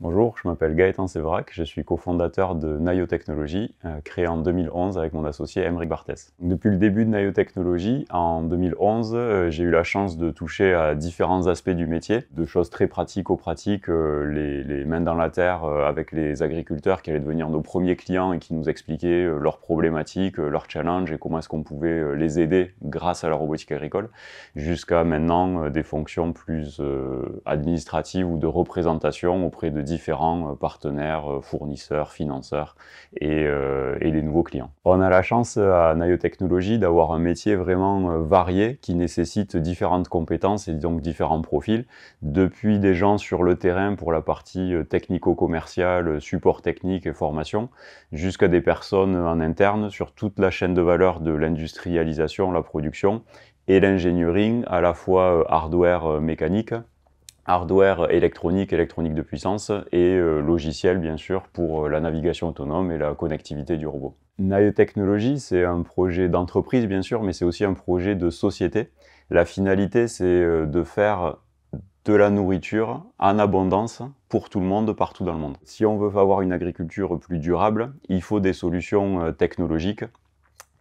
Bonjour, je m'appelle Gaëtan Sévrac, je suis cofondateur de Nayo Technologies, euh, créé en 2011 avec mon associé Emeric Barthès. Depuis le début de Nayo Technologies, en 2011, euh, j'ai eu la chance de toucher à différents aspects du métier, de choses très pratiques aux pratiques, euh, les, les, mains dans la terre avec les agriculteurs qui allaient devenir nos premiers clients et qui nous expliquaient leurs problématiques, leurs challenges et comment est-ce qu'on pouvait les aider grâce à la robotique agricole, jusqu'à maintenant des fonctions plus administratives ou de représentation auprès de différents euh, partenaires, euh, fournisseurs, financeurs euh, et, les nouveaux clients. On a la chance à Nayo d'avoir un métier vraiment varié qui nécessite différentes compétences et donc différents profils, depuis des gens sur le terrain pour la partie technico-commerciale, support technique et formation, jusqu'à des personnes en interne sur toute la chaîne de valeur de l'industrialisation, la production et l'engineering, à la fois hardware mécanique hardware électronique, électronique de puissance et euh, logiciel bien sûr pour euh, la navigation autonome et la connectivité du robot. Nae Technology, c'est un projet d'entreprise bien sûr, mais c'est aussi un projet de société. La finalité, c'est euh, de faire de la nourriture en abondance pour tout le monde, partout dans le monde. Si on veut avoir une agriculture plus durable, il faut des solutions technologiques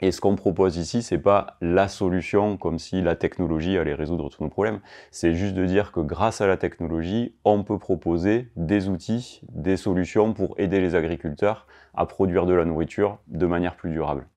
et ce qu'on propose ici, c'est pas la solution comme si la technologie allait résoudre tous nos problèmes. C'est juste de dire que grâce à la technologie, on peut proposer des outils, des solutions pour aider les agriculteurs à produire de la nourriture de manière plus durable.